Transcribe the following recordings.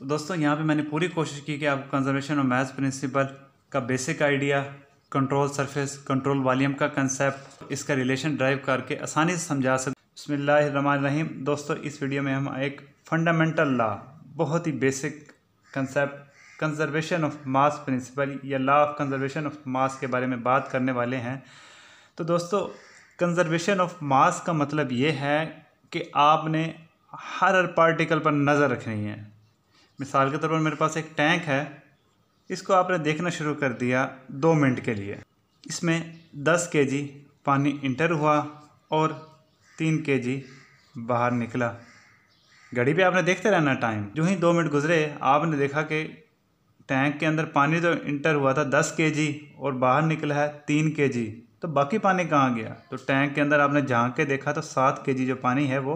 तो दोस्तों यहाँ पे मैंने पूरी कोशिश की कि आप कंजर्वेशन और मैथ प्रिंसिपल का basic idea control surface control volume का कंसेप्ट इसका रिलेशन ड्राइव करके आसानी से समझा सकते रहीम दोस्तों इस वीडियो में हम एक फंडामेंटल लॉ बहुत ही basic concept conservation of mass principle या law of conservation of mass के बारे में बात करने वाले हैं तो दोस्तों कंजर्वेशन ऑफ मास का मतलब ये है कि आपने हर हर पार्टिकल पर नज़र रखनी है मिसाल के तौर पर मेरे पास एक टैंक है इसको आपने देखना शुरू कर दिया दो मिनट के लिए इसमें दस के जी पानी इंटर हुआ और तीन के जी बाहर निकला घड़ी पे आपने देखते रहना टाइम जो ही दो मिनट गुजरे आपने देखा कि टैंक के अंदर पानी तो इंटर हुआ था दस के जी और बाहर निकला है तीन के जी तो बाकी पानी कहाँ गया तो टैंक के अंदर आपने झांक के देखा तो सात के जी जो पानी है वो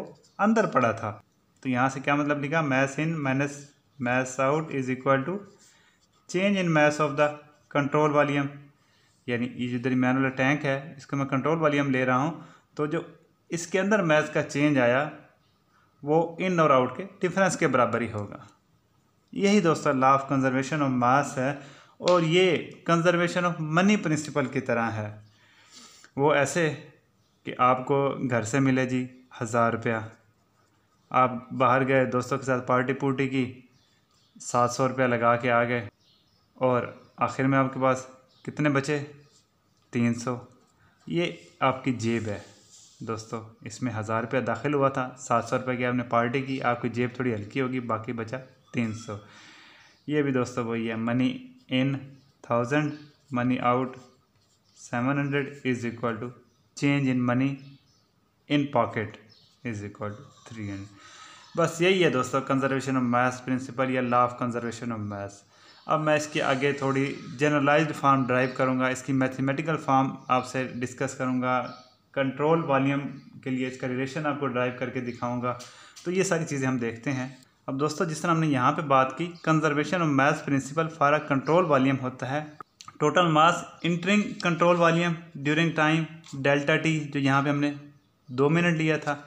अंदर पड़ा था तो यहाँ से क्या मतलब लिखा mass in minus mass out is equal to change in mass of the control volume यानी ये जो इधर मैनुअल टैंक है इसको मैं कंट्रोल वॉल्यूम ले रहा हूँ तो जो इसके अंदर मैथ का चेंज आया वो इन और आउट के डिफरेंस के बराबर ही होगा यही दोस्तों law of conservation of mass है और ये कंजर्वेशन ऑफ मनी प्रिंसिपल की तरह है वो ऐसे कि आपको घर से मिले जी हज़ार रुपया आप बाहर गए दोस्तों के साथ पार्टी पुर्टी की सात सौ रुपया लगा के आ गए और आखिर में आपके पास कितने बचे तीन सौ ये आपकी जेब है दोस्तों इसमें हज़ार रुपया दाखिल हुआ था सात सौ रुपये की आपने पार्टी की आपकी जेब थोड़ी हल्की होगी बाकी बचा तीन सौ ये भी दोस्तों वही है money in thousand money out seven hundred is equal to change in money in pocket is equal to three hundred बस यही है दोस्तों कंजर्वेशन ऑफ मैथ्स प्रिंसिपल या law of conservation of mass अब मैं इसके आगे थोड़ी जनरलाइज्ड फॉर्म ड्राइव करूँगा इसकी मैथमेटिकल फॉर्म आपसे डिस्कस करूँगा कंट्रोल वॉल्यूम के लिए इसका रिलेशन आपको ड्राइव करके दिखाऊँगा तो ये सारी चीज़ें हम देखते हैं अब दोस्तों जिस तरह हमने यहाँ पे बात की conservation of mass principle for a control volume होता है total mass entering control volume during time delta t जो यहाँ पे हमने दो मिनट लिया था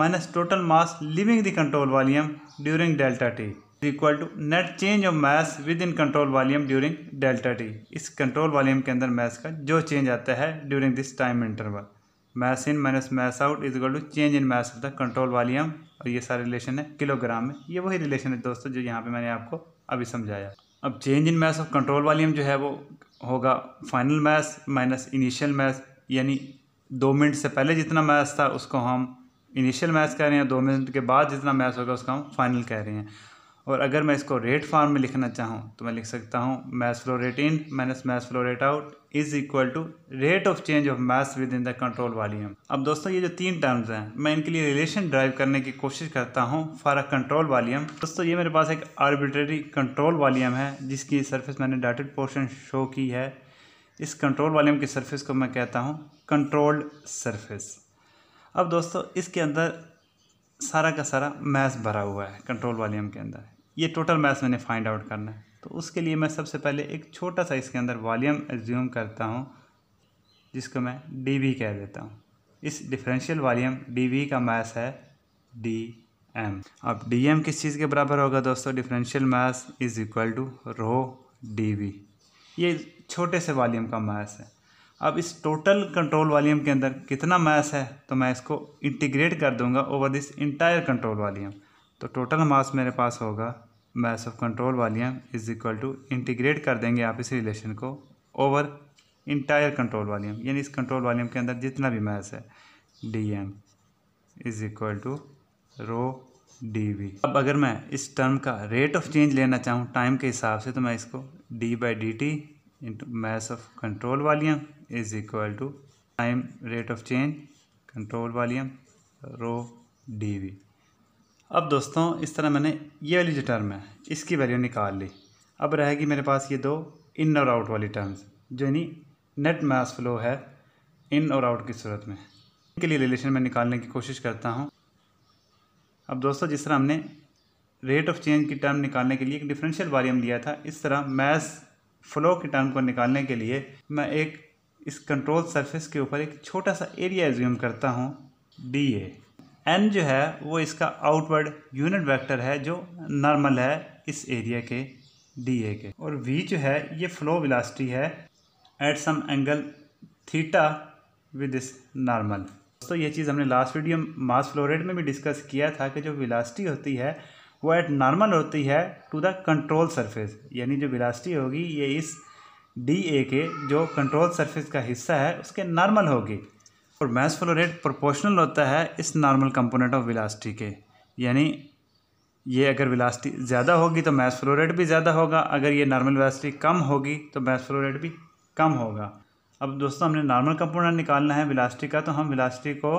minus total mass leaving the control volume during delta T is equal to net change of mass within control volume during delta T. इस control volume के अंदर mass का जो change आता है during this time interval. mass in minus mass out is equal to change in mass of the control volume और ये सारे रिलेशन है किलोग्राम में ये वही रिलेशन है दोस्तों जो यहाँ पे मैंने आपको अभी समझाया अब change in mass of control volume जो है वो होगा final mass minus initial mass यानी दो मिनट से पहले जितना मैस था उसको हम इनिशियल मैथ कह रहे हैं दो मिनट के बाद जितना मैथ होगा उसका हम फाइनल कह रहे हैं और अगर मैं इसको रेट फॉर्म में लिखना चाहूँ तो मैं लिख सकता हूँ mass flow rate in minus mass flow rate out is equal to rate of change of mass within the control volume अब दोस्तों ये जो तीन टर्म्स हैं मैं इनके लिए रिलेशन ड्राइव करने की कोशिश करता हूँ फॉर अ कंट्रोल वॉल्यूम दोस्तों ये मेरे पास एक आर्बिट्रेरी कंट्रोल वॉल्यूम है जिसकी सर्फिस मैंने डाटेड पोर्शन शो की है इस कंट्रोल वॉल्यूम की सर्फिस को मैं कहता हूँ कंट्रोल्ड सर्फिस अब दोस्तों इसके अंदर सारा का सारा मैथ भरा हुआ है कंट्रोल वॉल्यूम के अंदर ये टोटल मैथ मैंने फाइंड आउट करना है तो उसके लिए मैं सबसे पहले एक छोटा सा इसके अंदर वॉल्यूम एज्यूम करता हूँ जिसको मैं डी वी कह देता हूँ इस डिफरेंशियल वॉल्यूम डी वी का मैथ है डी एम अब डी एम किस चीज़ के बराबर होगा दोस्तों differential mass is equal to rho d v ये छोटे से वॉल्यूम का मैथ है अब इस टोटल कंट्रोल वॉल्यूम के अंदर कितना मास है तो मैं इसको इंटीग्रेट कर दूंगा over this entire control volume तो टोटल मास मेरे पास होगा mass of control volume is equal to integrate कर देंगे आप इस रिलेशन को ओवर इंटायर कंट्रोल वॉल्यूम यानी इस कंट्रोल वॉल्यूम के अंदर जितना भी मास है d m is equal to rho d v अब अगर मैं इस टर्म का रेट ऑफ चेंज लेना चाहूँ टाइम के हिसाब से तो मैं इसको d by d t into mass of control volume is equal to time rate of change control volume rho d v अब दोस्तों इस तरह मैंने ये वाली जो टर्म है इसकी वैल्यू निकाल ली अब रहेगी मेरे पास ये दो इन और आउट वाली टर्म्स जो यानी नेट मास फ्लो है इन और आउट की सूरत में इनके लिए रिलेशन में निकालने की कोशिश करता हूँ अब दोस्तों जिस तरह हमने रेट ऑफ चेंज की टर्म निकालने के लिए एक डिफरेंशियल वालीम लिया था इस तरह मैस फ्लो के टर्म को निकालने के लिए मैं एक इस कंट्रोल सरफेस के ऊपर एक छोटा सा एरिया एज्यूम करता हूँ डी ए एन जो है वो इसका आउटवर्ड यूनिट वेक्टर है जो नॉर्मल है इस एरिया के डी ए के और वी जो है ये फ्लो विलासिटी है at some angle theta with this normal दोस्तों ये चीज़ हमने last video mass flow rate में भी डिस्कस किया था कि जो विलासिटी होती है वो एट नॉर्मल होती है टू द कंट्रोल सरफेस यानी जो वेलासिटी होगी ये इस डी ए के जो कंट्रोल सरफेस का हिस्सा है उसके नॉर्मल होगी और मैस फ्लो रेट प्रोपोर्शनल होता है इस नॉर्मल कंपोनेंट ऑफ वेलासिटी के यानी ये अगर विलास्टी ज़्यादा होगी तो मैस फ्लो रेट भी ज़्यादा होगा अगर ये नॉर्मल वेलासिटी कम होगी तो मैस फ्लो रेट भी कम होगा अब दोस्तों हमने नॉर्मल कंपोनेंट निकालना है वेलासिटी का तो हम वेलासिटी को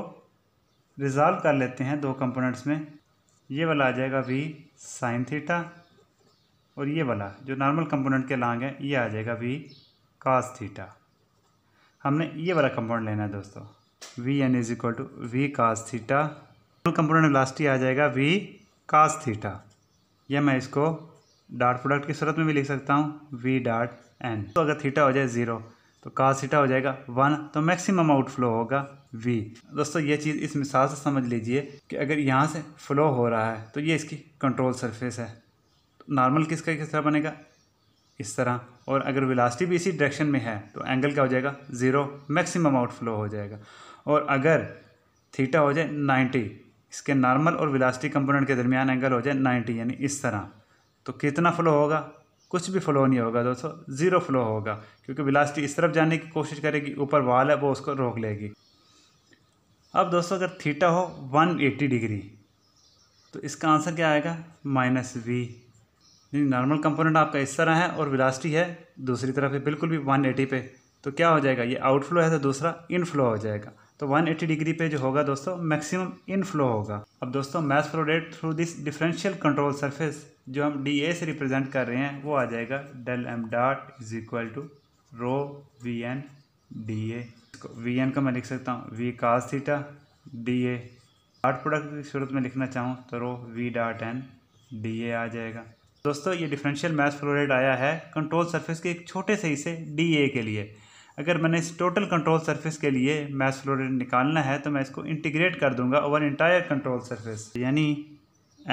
रिज़ॉल्व कर लेते हैं दो कंपोनेंट्स में ये वाला आ जाएगा वी साइन थीटा और ये वाला जो नॉर्मल कंपोनेंट के लांग है ये आ जाएगा वी कास थीटा हमने ये वाला कंपोनेंट लेना है दोस्तों v n is equal to v cos theta normal component ही आ जाएगा वी कास थीटा या मैं इसको डार्ट प्रोडक्ट की सूरत में भी लिख सकता हूँ वी डार्ट एन तो अगर थीटा हो जाए ज़ीरो तो कास थीटा हो जाएगा वन तो मैक्सिमम आउटफ्लो होगा वी दोस्तों ये चीज़ इस मिसाल से समझ लीजिए कि अगर यहाँ से फ्लो हो रहा है तो ये इसकी कंट्रोल सरफेस है तो नॉर्मल किसका किस तरह बनेगा इस तरह और अगर विलास्टी भी इसी डायरेक्शन में है तो एंगल क्या हो जाएगा ज़ीरो मैक्सिमम आउटफ्लो हो जाएगा और अगर थीटा हो जाए नाइन्टी इसके नॉर्मल और विलास्टी कंपोनेंट के दरमियान एंगल हो जाए नाइन्टी यानी इस तरह तो कितना फ्लो होगा कुछ भी फ्लो नहीं होगा दोस्तों ज़ीरो फ्लो होगा क्योंकि विलास्टी इस तरफ जाने की कोशिश करेगी ऊपर वाल है वो उसको रोक लेगी अब दोस्तों अगर थीटा हो वन एटी डिग्री तो इसका आंसर क्या आएगा माइनस वी यानी नॉर्मल कंपोनेंट आपका इस तरह है और विलास्टी है दूसरी तरफ है बिल्कुल भी वन एटी पे तो क्या हो जाएगा ये आउटफ्लो है तो दूसरा इनफ्लो हो जाएगा तो 180 डिग्री पे जो होगा दोस्तों मैक्सिमम इनफ्लो होगा अब दोस्तों mass flow rate through this differential control surface जो हम डी ए से रिप्रेजेंट कर रहे हैं वो आ जाएगा del m dot is equal to rho v n d A इसको वी एन का मैं लिख सकता हूँ v cos theta d A dot product की सूरत में लिखना चाहूँ तो rho v dot n d A आ जाएगा दोस्तों ये डिफरेंशियल मैथ फ्लो रेट आया है कंट्रोल सरफेस के एक छोटे से हिस्से डी ए के लिए अगर मैंने इस टोटल कंट्रोल सरफेस के लिए मैथ फ्लो रेट निकालना है तो मैं इसको इंटीग्रेट कर दूंगा ओवर इंटायर कंट्रोल सर्फेस यानी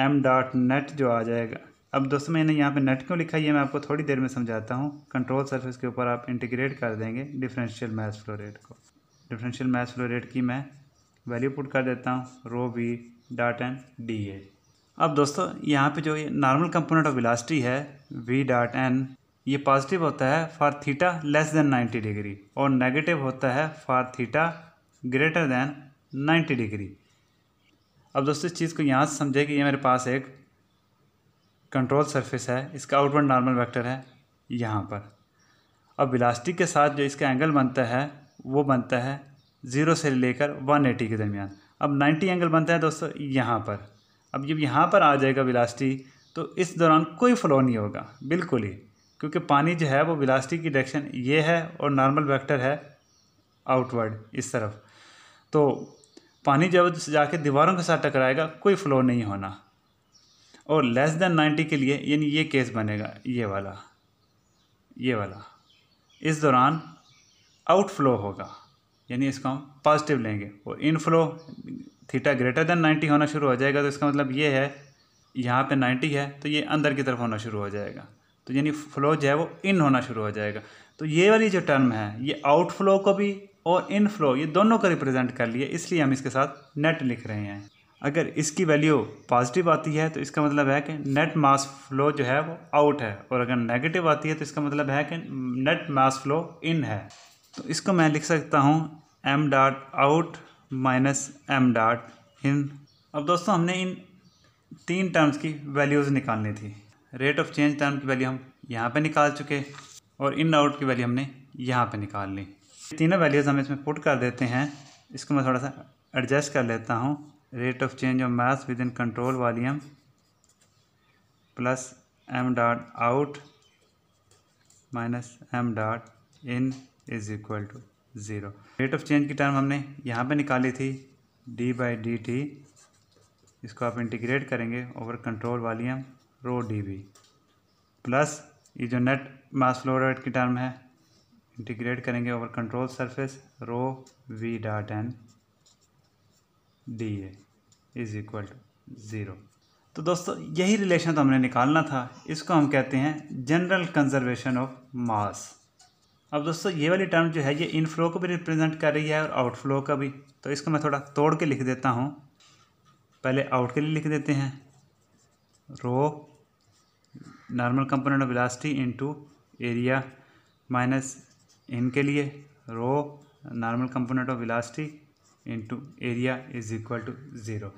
एम डॉट नेट जो आ जाएगा अब दोस्तों मैंने यहाँ पे नट क्यों लिखा है मैं आपको थोड़ी देर में समझाता हूँ कंट्रोल सरफेस के ऊपर आप इंटीग्रेट कर देंगे डिफरेंशियल मैच फ्लो रेट को डिफरेंशियल मैच फ्लो रेट की मैं वैल्यू पुट कर देता हूँ rho v dot n d A अब दोस्तों यहाँ पे जो ये नॉर्मल कंपोनेंट ऑफ विलासिटी है वी डाट एन ये पॉजिटिव होता है for theta less than ninety degree और नेगेटिव होता है for theta greater than ninety degree अब दोस्तों इस चीज़ को यहाँ से समझे कि ये मेरे पास एक कंट्रोल सरफेस है इसका आउटवर्ड नॉर्मल वेक्टर है यहाँ पर अब इलास्टिक के साथ जो इसका एंगल बनता है वो बनता है ज़ीरो से लेकर वन एटी के दरमियान अब नाइन्टी एंगल बनता है दोस्तों यहाँ पर अब जब यहाँ पर आ जाएगा विलास्टी तो इस दौरान कोई फ्लो नहीं होगा बिल्कुल ही क्योंकि पानी जो है वो विलास्टी की डायरेक्शन ये है और नॉर्मल वेक्टर है आउटवर्ड इस तरफ तो पानी जब जाके दीवारों के साथ टकराएगा कोई फ्लो नहीं होना और लेस देन नाइन्टी के लिए यानी ये केस बनेगा ये वाला ये वाला इस दौरान आउटफ्लो होगा यानी इसको हम पॉजिटिव लेंगे और inflow theta greater than ninety होना शुरू हो जाएगा तो इसका मतलब ये है यहाँ पे नाइन्टी है तो ये अंदर की तरफ होना शुरू हो जाएगा तो यानी फ्लो जो है वो इन होना शुरू हो जाएगा तो ये वाली जो टर्म है ये आउटफ्लो को भी और इनफ्लो ये दोनों को रिप्रेजेंट कर लिए इसलिए हम इसके साथ नेट लिख रहे हैं अगर इसकी वैल्यू पॉजिटिव आती है तो इसका मतलब है कि नेट मास फ्लो जो है वो आउट है और अगर नेगेटिव आती है तो इसका मतलब है कि नेट मास फ्लो इन है तो इसको मैं लिख सकता हूँ m dot out minus m dot in अब दोस्तों हमने इन तीन टर्म्स की वैल्यूज़ निकालनी थी रेट ऑफ चेंज टर्म की वैल्यू हम यहाँ पे निकाल चुके और इन आउट की वैल्यू हमने यहाँ पे निकाल ली तीनों वैल्यूज़ हम इसमें पुट कर देते हैं इसको मैं थोड़ा सा एडजस्ट कर लेता हूँ rate of change of mass within control volume plus m dot out minus m dot in is equal to zero rate of change की टर्म हमने यहाँ पे निकाली थी d बाई डी टी इसको आप इंटीग्रेट करेंगे over control volume rho d v plus ये जो नेट मास फ्लो रेट की टर्म है इंटीग्रेट करेंगे over control surface rho v dot n d A is equal to zero तो दोस्तों यही रिलेशन तो हमने निकालना था इसको हम कहते हैं जनरल कंजर्वेशन ऑफ मास अब दोस्तों ये वाली टर्म जो है ये इनफ्लो को भी रिप्रेजेंट कर रही है और आउटफ्लो का भी तो इसको मैं थोड़ा तोड़ के लिख देता हूँ पहले आउट के लिए लिख देते हैं rho normal component of in into area minus इनके लिए rho normal component of velocity into area is equal to zero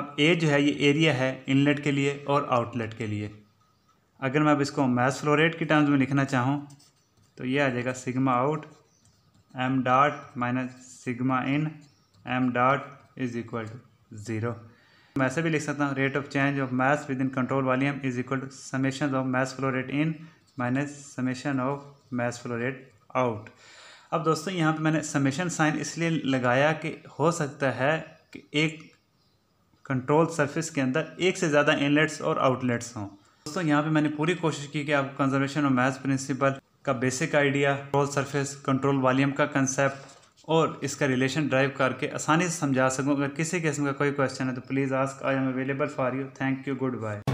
अब ए जो है ये एरिया है इनलेट के लिए और आउटलेट के लिए अगर मैं अब इसको मैस फ्लोरेट की टर्म्स में लिखना चाहूँ तो ये आ जाएगा sigma out m dot minus sigma in m dot is equal to zero मैं ऐसे भी लिख सकता हूँ rate of change of mass within control volume is equal to summation of mass flow rate in minus summation of mass flow rate out अब दोस्तों यहाँ पे मैंने समेशन साइन इसलिए लगाया कि हो सकता है कि एक कंट्रोल सरफेस के अंदर एक से ज़्यादा इनलेट्स और आउटलेट्स हों दोस्तों यहाँ पे मैंने पूरी कोशिश की कि आपको कंजर्वेशन और मैथ प्रिंसिपल का basic idea control surface control volume का कंसेप्ट और इसका रिलेशन ड्राइव करके आसानी से समझा सकूँ अगर किसी किस्म का कोई क्वेश्चन है तो please ask I am available for you thank you good bye